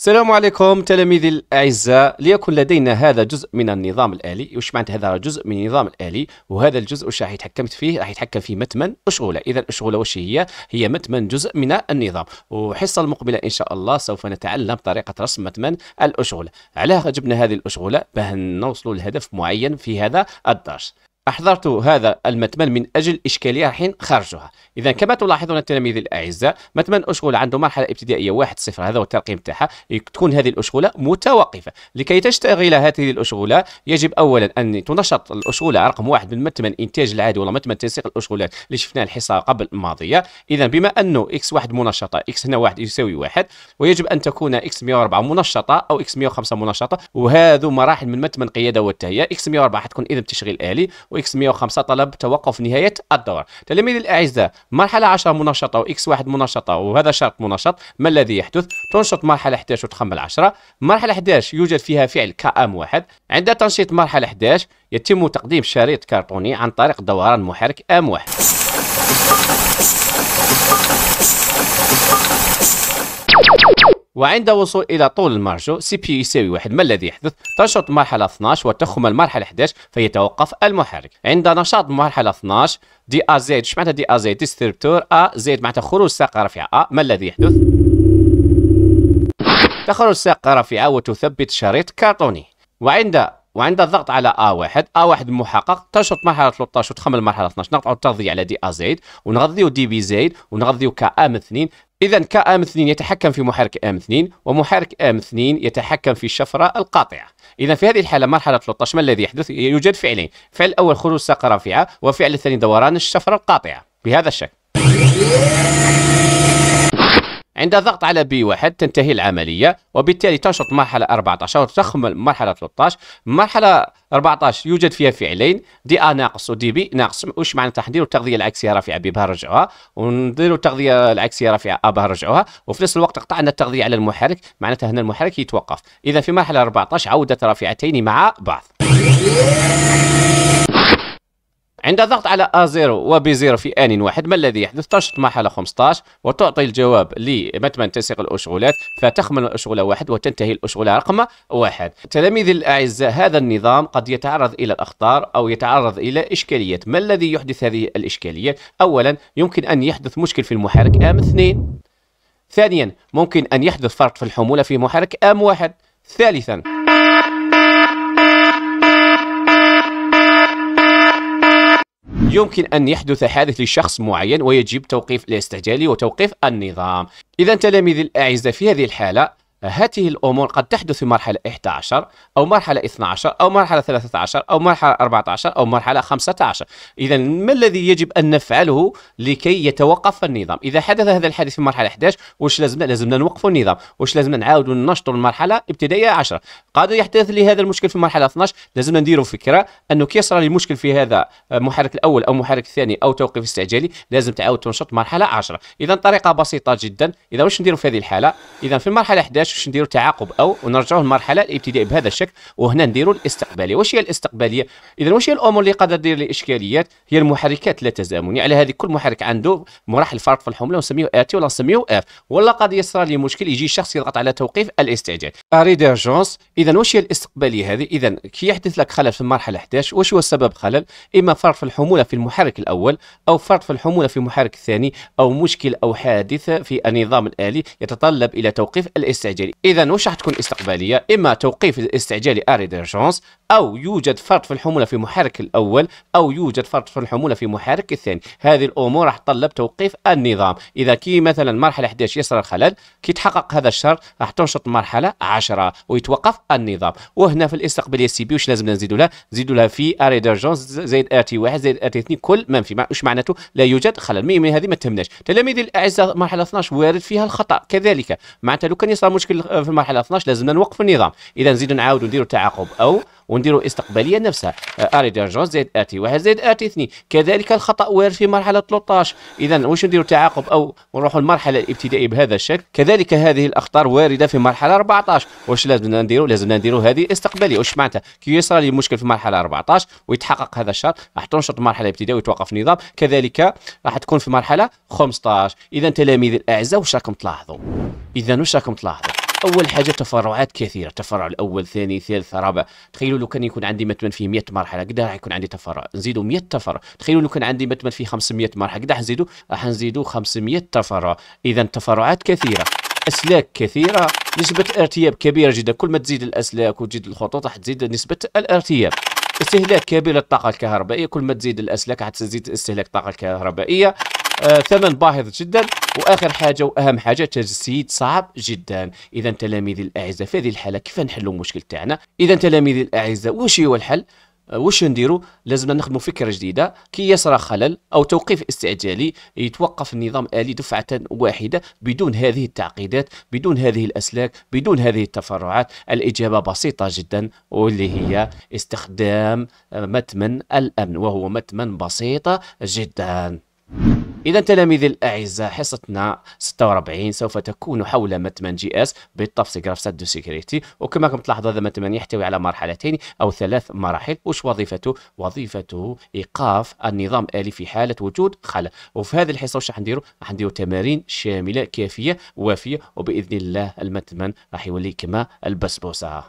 السلام عليكم تلاميذي الاعزاء ليكن لدينا هذا جزء من النظام الالي وش معناتها هذا جزء من النظام الالي وهذا الجزء واش راح يتحكمت فيه راح يتحكم فيه متمن اشغوله اذا اشغوله واش هي هي متمن جزء من النظام وحصة المقبله ان شاء الله سوف نتعلم طريقه رسم متمن الاشغوله علاه جبنا هذه الاشغوله باه نوصلوا لهدف معين في هذا الدرس أحضرت هذا المتمن من أجل إشكالية حين خرجها إذا كما تلاحظون التلاميذ الأعزاء متمن أشغل عنده مرحلة ابتدائية واحد صفر هذا هو الترقيم تاعها تكون هذه الأشغولة متوقفة لكي تشتغل هذه الأشغولة يجب أولا أن تنشط الأشغولة رقم واحد من متمن إنتاج العادي ولا متمن تنسيق الأشغولات اللي شفناه الحصة قبل الماضية إذا بما أنه إكس واحد منشطة إكس هنا واحد يساوي واحد ويجب أن تكون إكس 104 منشطة أو إكس 105 منشطة وهذو مراحل من متمن قيادة والتهيئة إكس 104 حتكون إذا تشغيل آلي واكس 105 طلب توقف نهايه الدورة تلاميذ الاعزاء مرحله 10 منشطه واكس 1 منشطه وهذا شرط منشط ما الذي يحدث تنشط مرحله 11 وتخمل 10 مرحله 11 يوجد فيها فعل كا ام 1 عند تنشيط مرحله 11 يتم تقديم شريط كرتوني عن طريق دوران محرك ام 1 وعند وصول إلى طول المرجو سي بي يساوي واحد ما الذي يحدث؟ تنشط مرحلة 12 وتخم المرحلة 11 فيتوقف المحرك عند نشاط مرحله 12 دي أ زائد اش معناتها دي أ زائد ديستربتور أ زائد معناتها خروج ساقة رافعة أ ما الذي يحدث؟ تخرج ساقة رافعة وتثبت شريط كرتوني وعند وعند الضغط على A1 A1 محقق تنشط مرحلة 13 وتخمل مرحلة 12 نقطع التغذية على دي A زائد ونغذيو دي بي زائد ونغذيو كأم 2 إذا كأم 2 يتحكم في محرك أم 2 ومحرك أم 2 يتحكم في الشفرة القاطعة إذا في هذه الحالة مرحلة 13 ما الذي يحدث؟ يوجد فعلين فعل الأول خروج ساق رافعة وفعل الثاني دوران الشفرة القاطعة بهذا الشكل عند ضغط علي بي واحد تنتهي العملية وبالتالي تنشط مرحلة 14 وتخمل مرحلة 13 مرحلة 14 يوجد فيها فعلين دي أ ناقص ودي بي ناقص واش معناتها نديروا التغذية العكسية رافعة بي بها رجعوها ونديروا التغذية العكسية رافعة أ بها رجعوها وفي نفس الوقت قطعنا التغذية على المحرك معناتها هنا المحرك يتوقف إذا في مرحلة 14 عودت رافعتين مع بعض عند ضغط على A0 b 0 في آن واحد ما الذي يحدث؟ تنشط مرحلة 15 وتعطي الجواب لمتمن تنسيق الأشغالات فتخمن الأشغلة واحد وتنتهي الأشغلة رقم واحد. تلاميذي الأعزاء هذا النظام قد يتعرض إلى الأخطار أو يتعرض إلى إشكاليات، ما الذي يحدث هذه الإشكاليات؟ أولا يمكن أن يحدث مشكل في المحرك آم اثنين. ثانيا ممكن أن يحدث فرط في الحمولة في محرك آم واحد. ثالثا يمكن أن يحدث حادث لشخص معين ويجب توقيف الاستعجالي وتوقيف النظام إذا تلاميذي الأعزة في هذه الحالة هذه الأمور قد تحدث في مرحلة 11 أو مرحلة 12 أو مرحلة 13 أو مرحلة 14 أو مرحلة 15 إذا ما الذي يجب أن نفعله لكي يتوقف النظام إذا حدث هذا الحادث في مرحلة 11 واش لازمنا لازمنا نوقفوا النظام واش لازمنا نعاودوا ننشطوا المرحلة ابتدائية 10 قد يحدث لي هذا المشكل في مرحلة 12 لازمنا نديروا فكرة أنه كي يصرى لي مشكل في هذا المحرك الأول أو المحرك الثاني أو توقيف استعجالي لازم تعاود تنشط مرحلة 10 إذا طريقة بسيطة جدا إذا واش نديروا في هذه الحالة إذا في المرحلة 11 نقدرش باش نديروا تعاقب او ونرجعوا للمرحله الابتدائيه بهذا الشكل وهنا نديروا الاستقباليه واش هي الاستقباليه اذا واش هي الامور اللي قادر دير لي اشكاليات هي المحركات لا تزامني على هذه كل محرك عنده مراحل فرق في الحمله ونسميه اتي ولا نسميه اف ولا قد يصرى لي مشكل يجي شخص يضغط على توقيف الاستعجال اري ديرجونس اذا واش هي الاستقباليه هذه اذا كي يحدث لك خلل في المرحله 11 واش هو السبب خلل اما فرط في الحموله في المحرك الاول او فرط في الحموله في المحرك الثاني او مشكل او حادث في النظام الالي يتطلب الى توقيف الاستعجال الاستعجالي اذا واش راح تكون الاستقباليه اما توقيف الاستعجالي اري ديرجونس أو يوجد فرط في الحمولة في محرك الأول أو يوجد فرط في الحمولة في محرك الثاني هذه الأمور راح تطلب توقيف النظام إذا كي مثلا مرحلة 11 يصير الخلل كي تحقق هذا الشرط راح تنشط مرحلة 10 ويتوقف النظام وهنا في الاستقبالية سي بي واش لازم نزيدوا لها نزيدوا لها في اري ديرجونس زائد ار تي 1 زائد ار تي 2 كل ما في واش معناته لا يوجد خلل مي هذه ما تهمناش تلاميذي الاعزاء مرحلة 12 وارد فيها الخطأ كذلك معناتها لو كان يصير مشكل في المرحلة 12 لازمنا نوقف النظام اذا نزيدوا نعاودوا نديروا تعاقب او ونديروا استقباليه نفسها اري آه، ديرجونس زائد اتي واحد زائد اتي اثنين كذلك الخطا وارد في مرحله 13 اذا واش نديروا تعاقب او نروحوا للمرحله الابتدائيه بهذا الشكل كذلك هذه الاخطار وارده في مرحله 14 واش لازم نديروا لازم نديروا هذه استقباليه واش معناتها كي يصرى لي مشكل في مرحله 14 ويتحقق هذا الشرط راح تنشط مرحله ابتدائيه ويتوقف النظام كذلك راح تكون في مرحله 15 اذا تلاميذ الاعزاء واش راكم تلاحظوا اذا واش راكم تلاحظوا اول حاجه تفرعات كثيره تفرع الاول ثاني ثالث رابع تخيلوا لو كان يكون عندي متمن فيه 100 مرحله قد راح يكون عندي تفرع نزيدوا 100 تفرع تخيلوا لو كان عندي متمن فيه 500 مرحله قد راح نزيدوا راح نزيدوا 500 تفرع اذا تفرعات كثيره اسلاك كثيره نسبه ارتياب كبيره جدا كل ما تزيد الاسلاك وتزيد الخطوط راح تزيد نسبه الارتياب استهلاك كبير للطاقه الكهربائيه كل ما تزيد الاسلاك راح تزيد استهلاك الطاقه الكهربائيه آه، ثمن باهظ جدا واخر حاجه واهم حاجه تجسيد صعب جدا اذا تلاميذي الاعزاء في هذه الحاله كيف نحلوا المشكل تاعنا اذا تلاميذي الاعزاء واش هو الحل آه، واش نديرو لازمنا نخدمو فكره جديده كي يصرى خلل او توقيف استعجالي يتوقف النظام الي دفعه واحده بدون هذه التعقيدات بدون هذه الاسلاك بدون هذه التفرعات الاجابه بسيطه جدا واللي هي استخدام آه، متمن الامن وهو متمن بسيطه جدا إذا تلاميذي الأعزاء حصتنا 46 سوف تكون حول متمن جي اس بالطبس جراف سات دو سيكريتي وكما راكم تلاحظوا هذا متمن يحتوي على مرحلتين أو ثلاث مراحل وش وظيفته؟ وظيفته إيقاف النظام الآلي في حالة وجود خلل وفي هذه الحصة واش راح نديروا؟ راح نديروا تمارين شاملة كافية وافية وبإذن الله المتمن راح يولي كما البسبوسة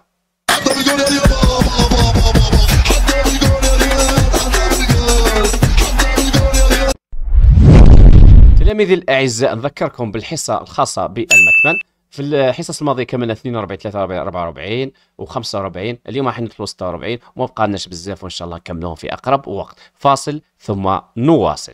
تلاميذي الأعزاء نذكركم بالحصة الخاصة بالمكمن في الحصص الماضيه كملنا 42 43 44 و45 اليوم راح ندخلوا 46 وما بقالناش بزاف وان شاء الله نكملوهم في اقرب وقت فاصل ثم نواصل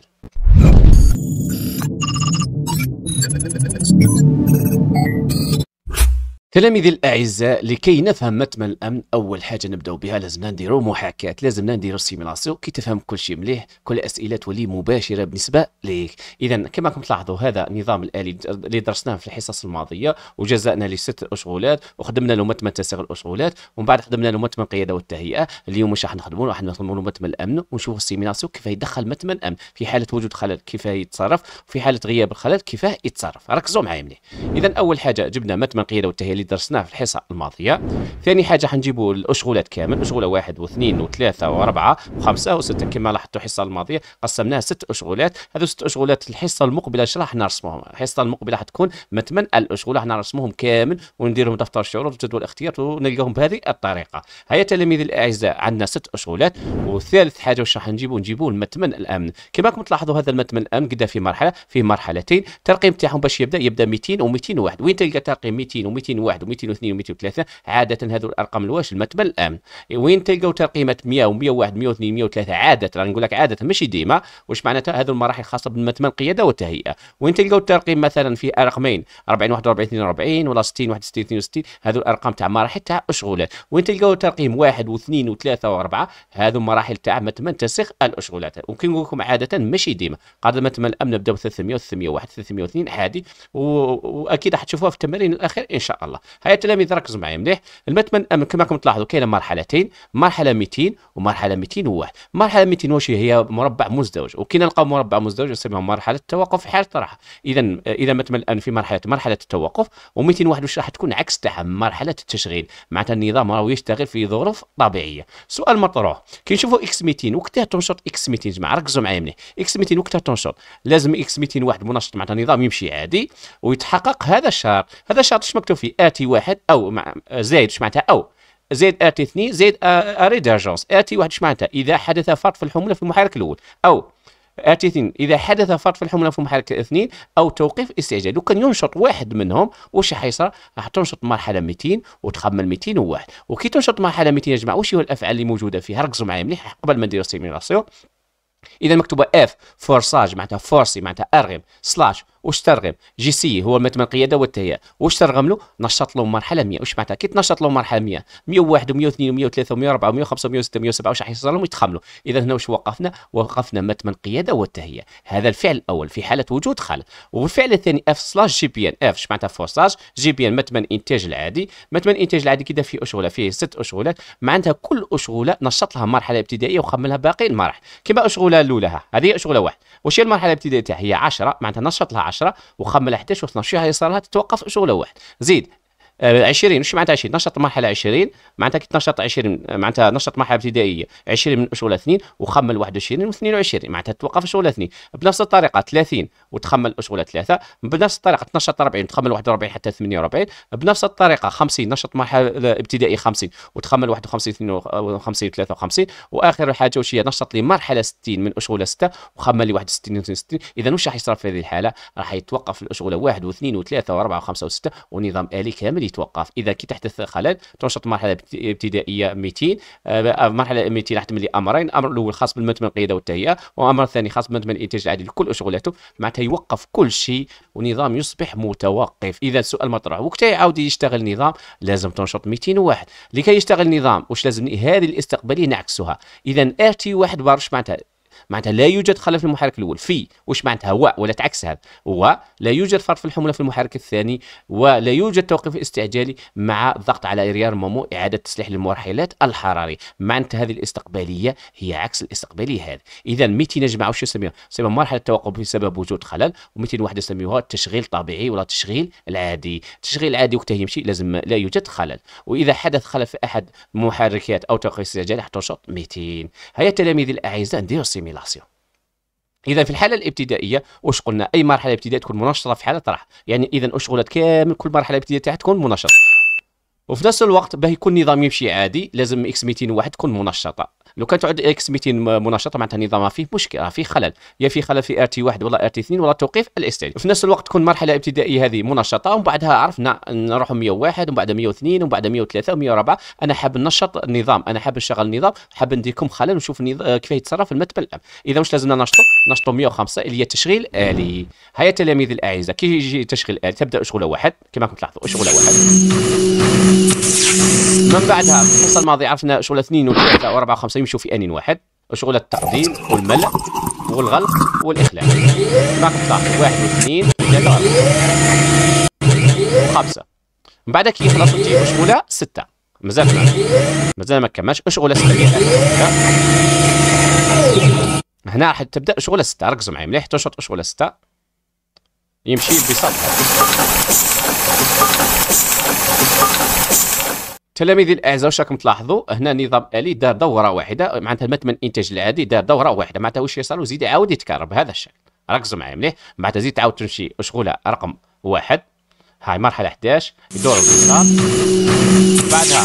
تلاميذي الاعزاء لكي نفهم متم الامن اول حاجه نبداو بها لازم نديرو محاكاه لازم نديرو سيميلاسيو كي تفهم كل شيء مليح كل الاسئله تولي مباشره بالنسبه ليك اذا كما راكم تلاحظوا هذا النظام الالي اللي درسناه في الحصص الماضيه وجزأنا لست اشغولات وخدمنا له متم تساغ الاشغولات ومن بعد خدمنا له متم القياده والتهيئه اليوم واش راح نخدموا راح نخدموا له متم الامن ونشوفوا السيميلاسيو كيف يدخل متم الامن في حاله وجود خلل كيف يتصرف وفي حاله غياب الخلل كيف يتصرف ركزوا معايا مليح اذا اول حاجه جبنا متم القياده والتهيئه اللي درسناه في الحصه الماضيه ثاني حاجه حنجيبوا الاشغولات كامل اشغوله واحد واثنين وثلاثه واربعه وخمسه وسته كما لاحظتوا الحصه الماضيه قسمناها ست اشغولات هذو ست اشغولات الحصه المقبله راح نرسموهم الحصه المقبله حتكون متمن الاشغوله احنا نرسموهم كامل ونديرهم دفتر الشروط وجدول الاختيار ونلقاهم بهذه الطريقه هيا تلاميذ الاعزاء عندنا ست اشغولات وثالث حاجه واش راح نجيبوا نجيبوا المتمن الامن كما راكم تلاحظوا هذا المتمن الامن قدا في مرحله في مرحلتين الترقيم تاعهم باش يبدا يبدا 200 و201 وين تلقى ترقيم 200 و201 واحد 201 و202 و203 عاده هذو الارقام الواش المتبل الامن وين تلقاو ترقيمه 100 و101 و 102 و 103 عاده راه نقول لك عاده ماشي ديما واش معناتها هذو المراحل خاصه بالمتمه القياده والتهيئه وين تلقاو الترقيم مثلا في رقمين 40 41 42 ولا 60 61 62 هذو الارقام تاع مراحل تاع اشغالات وين تلقاو ترقيم واحد واثنين وثلاثه واربعه هذو مراحل تاع متمه تسخ الاشغالات وكي نقول لكم عاده ماشي ديما قاعده متمه الامن نبداو 300 301 302 عادي واكيد راح تشوفوها في التمارين الاخير ان شاء الله الله هيا التلاميذ ركزوا معايا مليح المتمن كما راكم تلاحظوا كاين مرحلتين مرحله 200 ومرحله 201 مرحله 200 واش هي مربع مزدوج وكي نلقاو مربع مزدوج نسميها مرحله التوقف في حاله الراحه اذا اذا متمن الان في مرحله مرحله التوقف و201 واش راح تكون عكس تاعها مرحله التشغيل معناتها النظام راهو يشتغل في ظروف طبيعيه سؤال مطروح كي نشوفوا اكس 200 وقتها تنشط اكس 200 جماعه ركزوا معايا مليح اكس 200 وقتها تنشط لازم اكس 200 واحد منشط معناتها النظام يمشي عادي ويتحقق هذا الشرط هذا الشرط اش مكتوب فيه اتي واحد او مع زائد اش معناتها او زائد اتي اثنين زائد اري ديرجونس اتي واحد اش معناتها اذا حدث فرط في الحموله في المحرك الاول او اتي اثنين اذا حدث فرط في الحموله في المحرك الاثنين او توقيف استعجال لو كان ينشط واحد منهم واش حيصير راح تنشط مرحله 200 وتخمل 201 وكي تنشط مرحله 200 يا جماعه واش هي الافعال اللي موجوده فيها ركزوا معايا مليح قبل ما نديروا سيميلاسيون اذا مكتوبه اف فورساج معناتها فورسي معناتها ارغم سلاش واش ترغب سي هو متم القياده والتهيئه واش ترغم له نشط له مرحله 100 واش معناتها كي تنشط له مرحله 100 101 و102 و103 و104 و105 و106 و107 واش راح يصير لهم يتخملوا اذا هنا واش وقفنا وقفنا متمن القياده والتهيئه هذا الفعل الاول في حاله وجود خلل والفعل الثاني اف سلاش جي بي ان اف اش معناتها فورساج جي بي ان متمن انتاج العادي متمن انتاج العادي كده في اشغله فيه ست اشغالات معناتها كل اشغوله نشط لها مرحله ابتدائيه وخملها باقي المراحل كما اشغوله الاولى هذه اشغوله واحد واش هي المرحله الابتدائيه هي 10 معناتها نشط لها 10 10 وخا ما لحقتش وصلنا شي هيصير لها تتوقف شغله واحد زيد 20 وش معناتها 20 نشط مرحله 20 معناتها كي تنشط 20 معناتها نشط مرحله ابتدائيه 20 من أشغال اثنين وخمل 21 و22 معناتها توقف أشغال اثنين بنفس الطريقه 30 وتخمل أشغال ثلاثه بنفس الطريقه تنشط 40 وتخمل 41 حتى 48 بنفس الطريقه 50 نشط مرحله ابتدائي 50 وتخمل 51 52 53 واخر حاجه وش هي نشط لمرحله 60 من أشغال 6 وخمل لي 61 62 اذا وش راح يصير في هذه الحاله راح يتوقف الأشغال 1 و2 و3 و4 و5 و6 ونظام الي كامل يتوقف اذا كي تحدث خلل تنشط مرحله ابتدائيه 200 آه، آه، مرحله 200 راح تملي امرين الامر الاول خاص بالمنتمى القياده والتهيئه والامر الثاني خاص بالمنتمى الانتاج العادي لكل شغلاته معناتها يوقف كل شيء ونظام يصبح متوقف اذا السؤال المطروح وقت يعاود يشتغل نظام لازم تنشط 200 واحد لكي يشتغل نظام واش لازم هذه الاستقباليه نعكسها اذا ار تي واحد برش معناتها معناتها لا يوجد خلل في المحرك الاول في واش معناتها و ولات عكس هذا و لا يوجد فرط في الحموله في المحرك الثاني ولا يوجد توقيف استعجالي مع الضغط على اريار مومو اعاده تسليح للمرحلات الحراري معناتها هذه الاستقباليه هي عكس الاستقباليه هذا اذا 200 نجمعوا واش نسميوها نسميوها مرحله توقف بسبب وجود خلل و200 واحده نسميوها التشغيل الطبيعي ولا التشغيل العادي التشغيل العادي وقتها يمشي لازم لا يوجد خلل واذا حدث خلل في احد المحركات او توقيف استعجالي حتنشط 200 هيا تلاميذي الاعزاء نديروا سيميلاسيون اذا في الحاله الابتدائيه واش قلنا اي مرحله ابتدائيه تكون منشطه في حاله طرح يعني اذا الشغلات كامل كل مرحله ابتدائيه تاعها تكون منشطه وفي نفس الوقت باه يكون نظام يمشي عادي لازم اكس 201 تكون منشطه لو كانت تعد اكس 200 منشطه معناتها النظام راه فيه مشكل راه فيه خلل يا في خلل في ار تي 1 ولا ار تي 2 ولا توقيف الاستعداد في نفس الوقت تكون مرحله ابتدائيه هذه منشطه ومن بعدها عرفنا نروحوا 101 ومن بعد 102 ومن بعد 103 و104 انا حاب ننشط النظام انا حاب نشغل النظام حاب نديكم خلل ونشوف آه، كيف يتصرف المتبل الام اذا واش لازمنا ننشطوا ننشطوا 105 اللي هي تشغيل الي هيا تلاميذ الاعزاء كي يجي تشغيل الي تبدا شغله واحد كما راكم تلاحظوا شغله واحد من بعدها في الفصل الماضي عرفنا شغله اثنين وثلاثه واربعه وخمسه يمشوا في ان واحد شغل التعظيم والملء والغلق والاخلاع رقم 11 واحد واثنين ثلاثه وخمسه من بعد كي يخلصوا تجيبوا شغله سته مازال ما مازال ما كملش شغله سته هنا راح تبدا شغله سته ركزوا معايا مليح تنشط شغله سته يمشي بصدق تلاميذ الاعزاء واش راكم تلاحظوا هنا نظام الي دار دوره واحده معناتها المتمن الانتاج العادي دار دوره واحده معناتها واش يصير وزيد يعاود يتكرر بهذا الشكل ركزوا معايا مليح معناتها زيد تعاود تمشي مشغوله رقم واحد هاي مرحله 11 يدور الوسط بعدها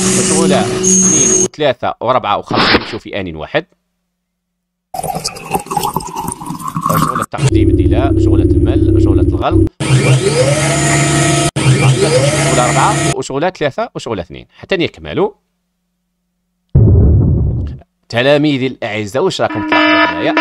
3 اثنين وثلاثه واربعه وخمسه يمشوا في ان واحد شغله تقديم الدلاء شغله المل شغله الغلق شغله أربعة وشغله ثلاثة وشغله اثنين حتى يكملوا تلاميذي الأعزاء واش راكم تلاحظوا هنايا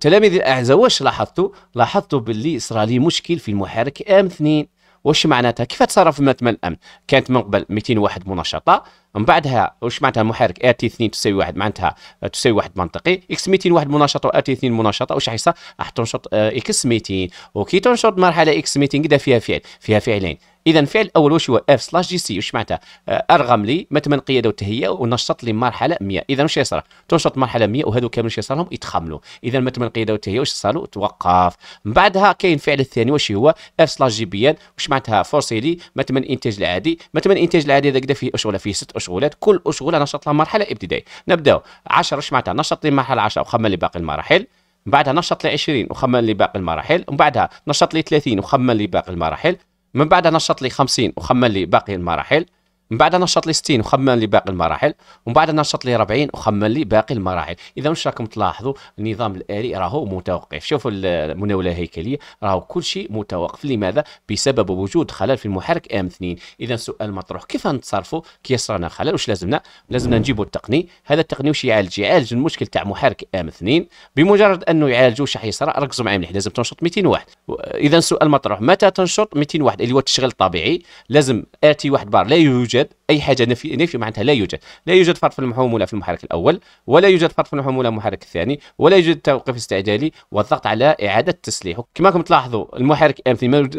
تلاميذي الاعزاء واش لاحظتوا؟ لاحظتوا باللي صرا لي مشكل في المحرك ام اثنين واش معناتها كيف تصرف متم الامن كانت من قبل 201 منشطه من بعدها واش معناتها محرك ار تي 2 تساوي واحد معناتها تساوي واحد منطقي اكس 200 واحد منشطه وار تي 2 منشطه واش حيصير راح تنشط اكس آه، 200 وكي تنشط مرحله اكس 200 كذا فيها فعل فيها فعلين اذا فعل الاول واش هو اف سلاش جي سي واش معناتها آه، ارغم لي من قياده والتهيئه ونشط لي مرحله 100 اذا واش يصرى تنشط مرحله 100 وهذو كامل واش يصرى لهم يتخملوا اذا من قياده والتهيئه واش صاروا توقف من بعدها كاين فعل الثاني واش هو اف سلاش جي بي ان واش معناتها فورسي لي من الانتاج العادي من الانتاج العادي هذا كدا فيه اشغال فيه ست اشغالات كل اشغله نشط لها مرحله ابتدائيه نبداو 10 واش معناتها نشط لي مرحله 10 وخمل لي باقي المراحل من بعدها نشط لي 20 وخمل لي باقي المراحل ومن بعدها نشط لي 30 وخمل لي باقي المراحل من بعدها نشط لي 50 وخمن لي باقي المراحل من بعد نشط لي 60 وخمن لي باقي المراحل ومن بعد نشط لي 40 وخمن لي باقي المراحل اذا واش راكم تلاحظوا النظام الالي راهو متوقف شوفوا المناوله الهيكليه راهو كل شيء متوقف لماذا بسبب وجود خلل في المحرك ام 2 اذا السؤال مطروح كيف نتصرفوا كي صرنا خلل واش لازمنا لازمنا نجيبوا التقني هذا التقني واش يعالج يعالج المشكل تاع محرك ام 2 بمجرد انه يعالج واش راح يصرى ركزوا معايا مليح لازم تنشط 201 اذا السؤال مطروح متى تنشط 201 اللي هو التشغيل الطبيعي لازم اتي واحد بار لا يوجد يوجد اي حاجه نفي نفي معناتها لا يوجد لا يوجد فرط في المحموله في المحرك الاول ولا يوجد فرط في المحموله في المحرك الثاني ولا يوجد توقيف استعجالي والضغط على اعاده التسليح كما راكم تلاحظوا المحرك ام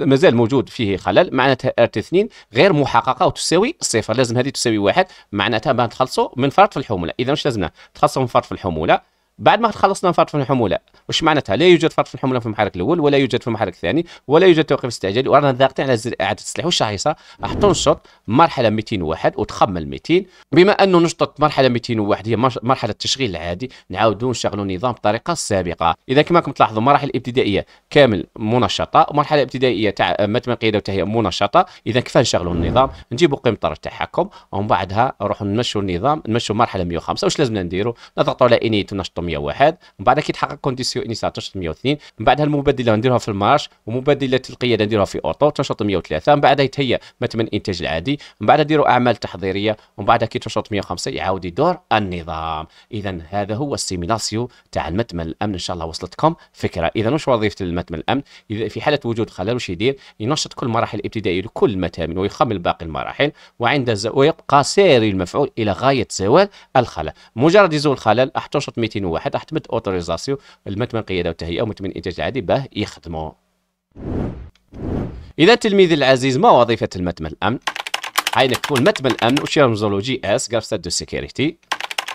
مازال موجود فيه خلل معناتها ارت 2 غير محققه وتساوي صفر لازم هذه تساوي واحد معناتها ما تخلصوا من فرط في الحموله اذا واش لازمنا تخلصوا من فرط في الحموله بعد ما خلصنا فرط في الحموله وش معناتها لا يوجد فرط في الحموله في المحرك الاول ولا يوجد في المحرك الثاني ولا يوجد توقيف استعجالي ورانا ضاغطين على زر اعاده التسليح وش راح يصير راح تنشط مرحله 201 وتخمل 200 بما انه نشطت مرحله 201 هي مرحله التشغيل العادي نعاودوا نشغلوا النظام بطريقه سابقه اذا كما راكم تلاحظوا المراحل الابتدائيه كامل منشطه ومرحله الابتدائيه تاع متن القياده وتهي منشطه اذا كيفاش نشغلوا النظام نجيبوا قيمه التحكم ومن بعدها نروحوا نمشوا النظام نمشوا مرحله 105 واش لازمنا نديروا نضغطوا على انيت ونشطوا 101 من بعد كيتحقق كونديسيون انيسيال تنشط 102 من بعدها المبادله نديروها في المارش ومبادله القياده نديروها في اوطو تنشط 103 من بعدها يتهيا مثلا الانتاج العادي من بعدها ديروا اعمال تحضيريه ومن بعدها كي تنشط 105 يعاود يدور النظام اذا هذا هو السيميلاسيو تاع المتمن الامن ان شاء الله وصلتكم فكره اذا واش وظيفه المتمن الامن اذا في حاله وجود خلل واش يدير ينشط كل المراحل الابتدائيه لكل المتامن ويخمل باقي المراحل وعند ويبقى ساري المفعول الى غايه زوال الخلل مجرد يزول الخلل راح تنشط واحد راح تمد اوتوريزاسيون المتمن قياده والتهيئه ومتمن انتاج عادي باه يخدموا اذا تلميذي العزيز ما وظيفه المتمن الامن عينك تكون متمن الامن وشير زولوجي اس جلسات دو سيكيورتي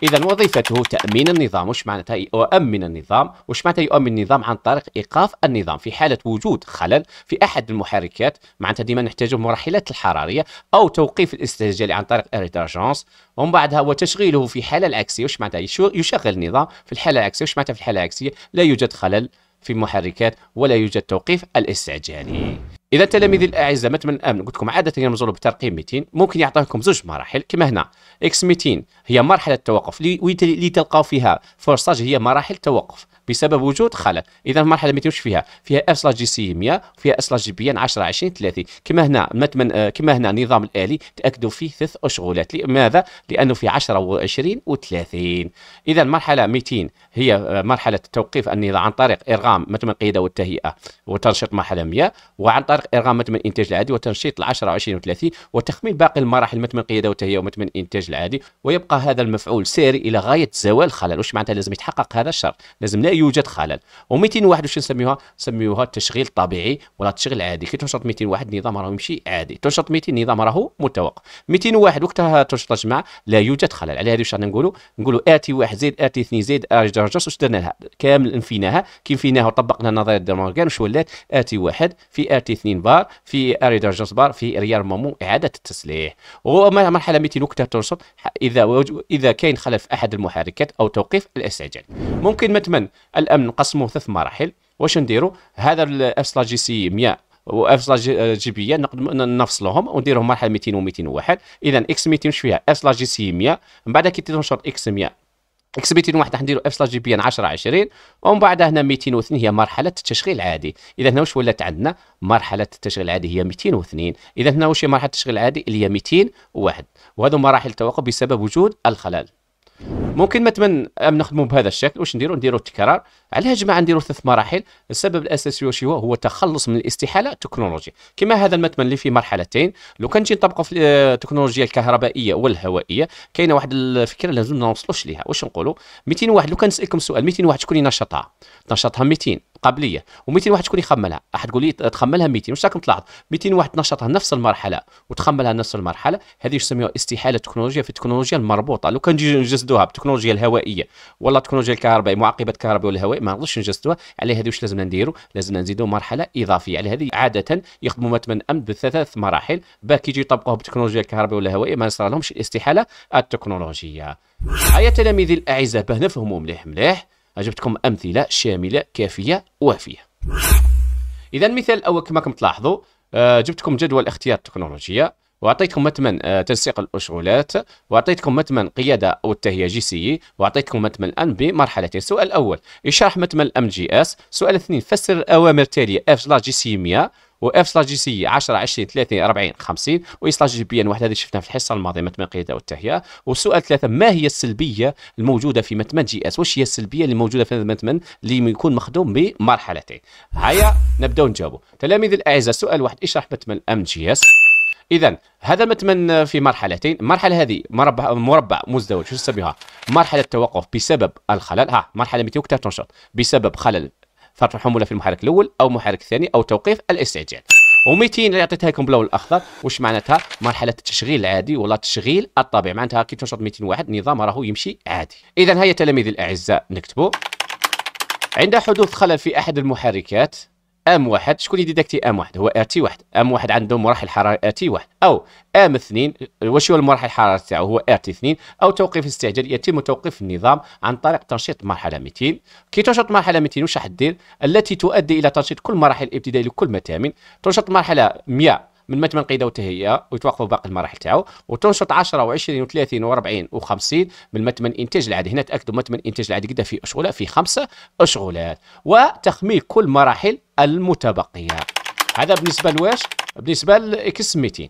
اذا وظيفته تامين النظام وش معناتها يؤمن النظام وش معناتها يؤمن النظام عن طريق ايقاف النظام في حاله وجود خلل في احد المحركات معناتها ديما نحتاج المراحلات الحراريه او توقيف الاستعجال عن طريق ريتارجونس ومن بعدها وتشغيله في حاله العكسيه وش معناتها يشغل النظام في الحاله العكسيه وش معناتها في الحاله العكسيه لا يوجد خلل في محركات ولا يوجد توقيف الاستعجالي اذا تلاميذ الاعزاء مثلا الامن قلت لكم عاده يرمزوا بترقيم 200 ممكن يعطيكم زوج مراحل كما هنا اكس 200 هي مرحله توقف لتلقاو فيها فورساج هي مراحل توقف بسبب وجود خلل اذا المرحله 200 واش فيها فيها اس جي سي 100 وفيها اس جي بي 10 20 30 كما هنا متمن آه، كما هنا النظام الالي تاكدوا فيه ثلاث اشغولات لماذا لانه في 10 و20 و30 اذا المرحله 200 هي آه، مرحله توقيف النظام عن طريق ارغام متم القياده والتهيئه وتنشيط مرحله 100 وعن طريق ارغام متم الانتاج العادي وتنشيط ال 10 20 و30 وتخمين باقي المراحل متم القياده والتهيئه ومتم الانتاج العادي ويبقى هذا المفعول ساري الى غايه زوال الخلل واش معناتها لازم يتحقق هذا الشرط لازم لا يوجد خلل و221 نسميوها نسميوها التشغيل الطبيعي ولا التشغيل العادي كي تنشط 201 نظام راه يمشي عادي تنشط 200 نظام راهو متوقف 201 وقتها تنشط الجماعه لا يوجد خلل على هذه واش نقولوا نقولوا اتي واحد زيد اتي 2 آتي تجرجس واش درنا لها كامل انفيناها كي انفيناها وطبقنا نظريه ديال واش ولات اتي واحد في اتي اثنين بار في اري درجس بار في ريال مومو اعاده التسليح ومرحله 200 تنصب اذا اذا كاين خلل في احد المحركات او توقيف الاستعجال ممكن متمن الامن نقسموه ثلاث مراحل واش نديروا هذا الافسلا جي سي 100 جي بي نفصلوهم ونديرهم مرحله 200 و201 اذا اكس 200 واش فيها لا جي سي 100 من بعد كي تنشر اكس 100 اكس بي تي واحد راح نديرو اف سلاش جي بي ان 10 20 ومن بعد هنا 202 هي مرحله التشغيل العادي اذا هنا واش ولات عندنا مرحله التشغيل العادي هي 202 اذا هنا واش هي مرحله التشغيل العادي اللي هي 201 وهذو مراحل التوقف بسبب وجود الخلل ممكن مثلا نخدموا بهذا الشكل واش نديروا نديروا التكرار على جماعه نديروا ثلاث مراحل السبب الاساسي واش هو هو التخلص من الاستحاله التكنولوجيا كما هذا المتمن اللي فيه مرحلتين لو كان نجي نطبقوا في التكنولوجيا آه، الكهربائيه والهوائيه كاينه واحد الفكره لازم ما نوصلوش ليها واش نقولوا 200 واحد لو كان نسالكم سؤال 200 واحد شكون اللي نشطها نشطها 200 قبليه و200 واحد شكون يخملها راح تقول لي تخملها 200 واش راكم تلاحظ 200 واحد نشطها نفس المرحله وتخملها نفس المرحله هذه يسميها استحاله تكنولوجيا في التكنولوجيا المربوطه لو كان نجي نجسدوها بالتكنولوجيا الهوائيه ولا التكنولوجيا الكهربائيه معقبه الكهرباء والهواء ما نقدرش نجسدوها على هذه واش لازمنا نديروا لازمنا نزيدوا مرحله اضافيه على هذه عاده يخدموا مثلا امن بثلاث مراحل باك يجي يطبقوها بالتكنولوجيا الكهربائيه والهوائيه ما يصرالهمش الاستحاله التكنولوجيه هيا آية تلاميذي الاعزاء باه نفهموا مليح مليح جبتكم امثله شامله كافيه وافيه اذا المثال الاول كما كم تلاحظوا آه، جبتكم جدول اختيار التكنولوجيا واعطيتكم متمن آه، تنسيق الاشغالات واعطيتكم متمن قياده او التهيئه جي سي واعطيتكم متمن الان بمرحلتين السؤال الاول يشرح متمن الام جي اس السؤال الثاني فسر الاوامر التاليه اف جي سي 100 واف سلاش جي سي 10 20 30 40 50 واي سلاش جي بي ان واحد هذه شفناها في الحصه الماضيه قياده والتهيئه والسؤال ثلاثه ما هي السلبيه الموجوده في متمن جي اس واش هي السلبيه اللي موجوده في متمن اللي يكون مخدوم بمرحلتين هيا نبداو نجاوبوا تلاميذ الاعزاء سؤال واحد اشرح متمن ام جي اس اذا هذا المتمن في مرحلتين المرحله هذه مربع مربع مزدوج شو نسميها مرحله توقف بسبب الخلل ها مرحله متى وقتها تنشط بسبب خلل فرط الحموله في المحرك الاول او المحرك الثاني او توقيف الاستعجال و200 اللي عطيتها لكم باللون الاخضر واش معناتها مرحله التشغيل العادي ولا التشغيل الطبيعي معناتها كي تنشط 201 واحد النظام راهو يمشي عادي اذا هيا تلاميذي الاعزاء نكتبوا عند حدوث خلل في احد المحركات ام واحد شكون اللي ديداكتي ام واحد هو ار تي واحد ام واحد عنده مراحل حراره ار تي واحد او ام اثنين واش هو المراحل الحراره تاعو هو ار تي اثنين او توقيف الاستعجال يتم توقيف النظام عن طريق تنشيط مرحله 200 كي تنشط مرحله 200 واش راح دير التي تؤدي الى تنشيط كل مراحل الابتدائي لكل متامن تنشط مرحله 100 من ما تنقيده وتهيئه ويتوقفوا باقي المراحل تاعو وتنشط 10 و20 و30 و40 و50 من متم انتاج العادي هنا تاكدوا متم انتاج العادي قد في اشغال في خمسه اشغلات وتخميل كل مراحل المتبقيه هذا بالنسبه لواش بالنسبه لاكس 200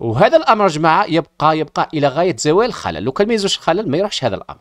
وهذا الامر جماعه يبقى يبقى الى غايه زوال الخلل لو كان ما يزوش الخلل ما يروحش هذا الامر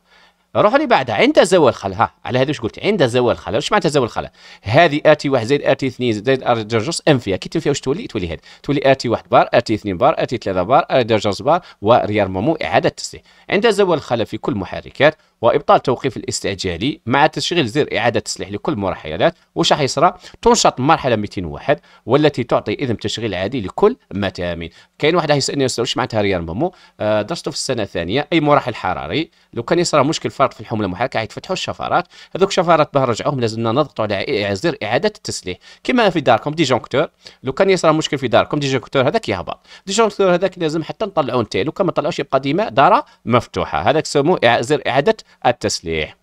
روح لي بعدها عند زوال الخلا ها على هذا واش قلت عند زوال الخلا واش معناتها زوال الخلا هذه اتي واحد زائد اتي اثنين زائد ار درجوس ام فيها كي تنفيها واش تولي تولي هذه تولي اتي واحد بار اتي اثنين بار اتي ثلاثة بار ار درجوس بار وريار مومو اعادة تسليح عند زوال الخلا في كل محركات وابطال توقيف الاستعجالي مع تشغيل زر اعاده تسليح لكل المرحلات واش راح يصرى تنشط المرحله 201 والتي تعطي اذن تشغيل عادي لكل متامين كاين واحد راح يسالني واش معناتها ريال مومو آه، درستو درسته في السنه الثانيه اي مرحل حراري لو كان يصرى مشكل فرط في الحمله المحركه يتفتحوا الشفرات هذوك الشفرات باه نرجعوهم لازمنا نضغطوا على زر اعاده التسليح كما في داركم ديجونكتور لو كان يصرى مشكل في داركم ديجونكتور هذاك يهبط ديجونكتور هذاك لازم حتى نطلعوا نتاعو لو كان ما طلعوش يبقى ديما داره مفتوحه هذاك سمو زر اعاده التسليح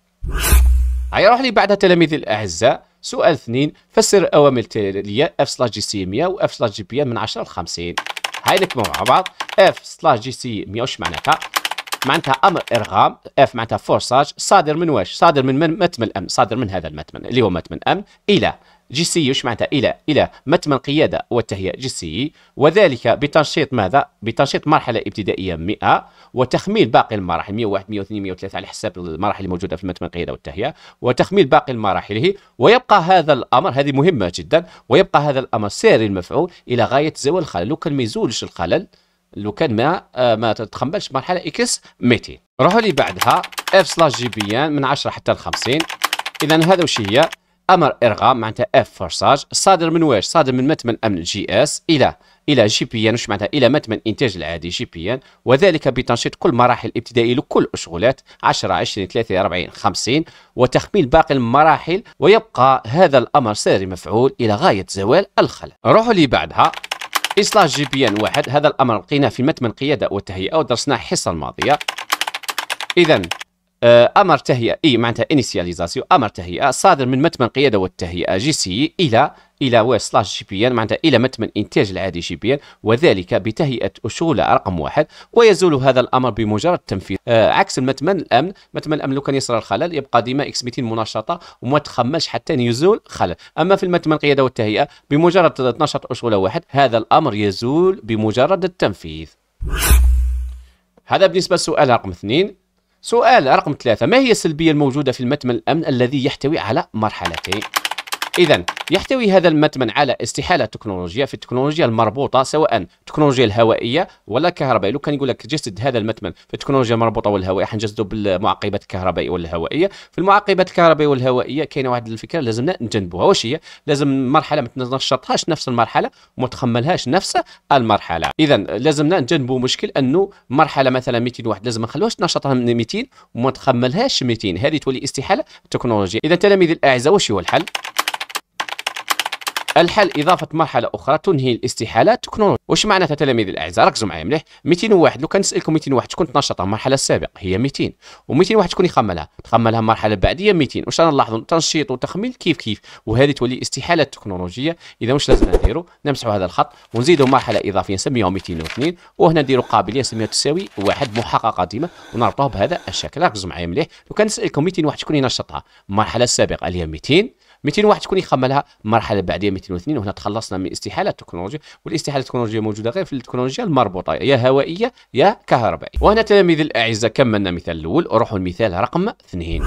هيروح لي بعدها تلاميذي الاعزاء سؤال اثنين فسر الاوامر التاليه اف سلاش جي سي 100 واف سلاش جي بي من 10 ل 50 هاي لك مع بعض اف سلاش جي سي 100 واش معناتها معناتها امر ارغام اف معناتها فورساج صادر من واش صادر من, من متمن الامن صادر من هذا المتمن اللي هو متمن امن الى جسي وش معناتها إلى إلى متم القيادة والتهيئة جسي وذلك بتنشيط ماذا؟ بتنشيط مرحلة ابتدائية 100 وتخميل باقي المراحل 101 102 103 على حساب المراحل الموجودة في متم القيادة والتهيئة وتخميل باقي مراحله ويبقى هذا الأمر هذه مهمة جدا ويبقى هذا الأمر ساري المفعول إلى غاية زوال الخلل لو كان ما يزولش الخلل لو كان ما آه، ما تتخملش مرحلة إكس 200 روحوا لي بعدها اف سلاش جي بيان من 10 حتى ل 50 إذا هذا وش هي؟ امر ارغام معناتها اف فورساج صادر من واش صادر من متمن امن جي اس الى الى جي بي ان واش معناتها الى متمن انتاج العادي جي بي ان وذلك بتنشيط كل مراحل الابتدائي لكل اشغالات 10 20 30 40 50 وتخمين باقي المراحل ويبقى هذا الامر ساري مفعول الى غايه زوال الخلل نروحوا اللي بعدها اصلاح جي بي ان واحد هذا الامر لقيناه في متمن قياده والتهيئه ودرسناه الحصه الماضيه اذا آه، امر تهيئه اي معناتها انيسياليزاسيون امر تهيئه صادر من متمن قياده والتهيئه جي سي الى الى وير سلاش جي بي ان معناتها الى متمن انتاج العادي جي بي ان وذلك بتهيئه شغله رقم واحد ويزول هذا الامر بمجرد تنفيذ آه عكس المتمن الامن متمن الامن لو كان يصير الخلل يبقى ديما اكس 200 منشطه وما تخمش حتى يزول خلل اما في المتمن القياده والتهيئه بمجرد تنشط شغله واحد هذا الامر يزول بمجرد التنفيذ هذا بالنسبه للسؤال رقم اثنين سؤال رقم ثلاثة ما هي السلبية الموجودة في المتمن الأمن الذي يحتوي على مرحلتين إذا يحتوي هذا المتمن على استحالة تكنولوجيا في التكنولوجيا المربوطة سواء التكنولوجيا الهوائية ولا الكهربائية لو كان يقول لك جسد هذا المتمن في التكنولوجيا المربوطة والهوائية حنجسده بالمعقبات الكهربائية والهوائية في المعقبات الكهربائية والهوائية كاينة واحد الفكرة لازمنا نجنبوها واش هي لازم مرحلة ما تنشطهاش نفس المرحلة وما تخملهاش نفس المرحلة إذا لازمنا نجنبوا مشكل أنه مرحلة مثلا 200 واحد لازم ما نخلوهاش تنشطها من 200 وما تخملهاش 200 هذه تولي استحالة تكنولوجيا إذا تلاميذ الأعزاء واش هو الحل الحل إضافة مرحلة أخرى تنهي الاستحالة تكنولوجيا واش معناتها تلاميذ الأعزاء ركزوا معايا مليح 201 لو كان نسألكم 201 شكون تنشطها المرحلة السابقة هي 200 و201 شكون يخملها تخملها المرحلة البعدية 200 واش نلاحظوا تنشيط وتخميل كيف كيف وهذه تولي استحالة تكنولوجية إذا واش لازم نديروا نمسحوا هذا الخط ونزيدوا مرحلة إضافية نسميوها 202 وهنا نديروا قابلية نسميها تساوي واحد محققة ديما ونربطوها بهذا الشكل ركزوا معايا مليح لو كان نسألكم 201 شكون ينشطها المرحلة السابقة اللي هي 200 201 تكون يخملها مرحله بعديه 202 وهنا تخلصنا من استحاله التكنولوجيا والاستحاله التكنولوجيا موجوده غير في التكنولوجيا المربوطه يا هوائيه يا كهربائيه وهنا تلاميذ الاعزاء كملنا المثال الاول روحوا المثال رقم 2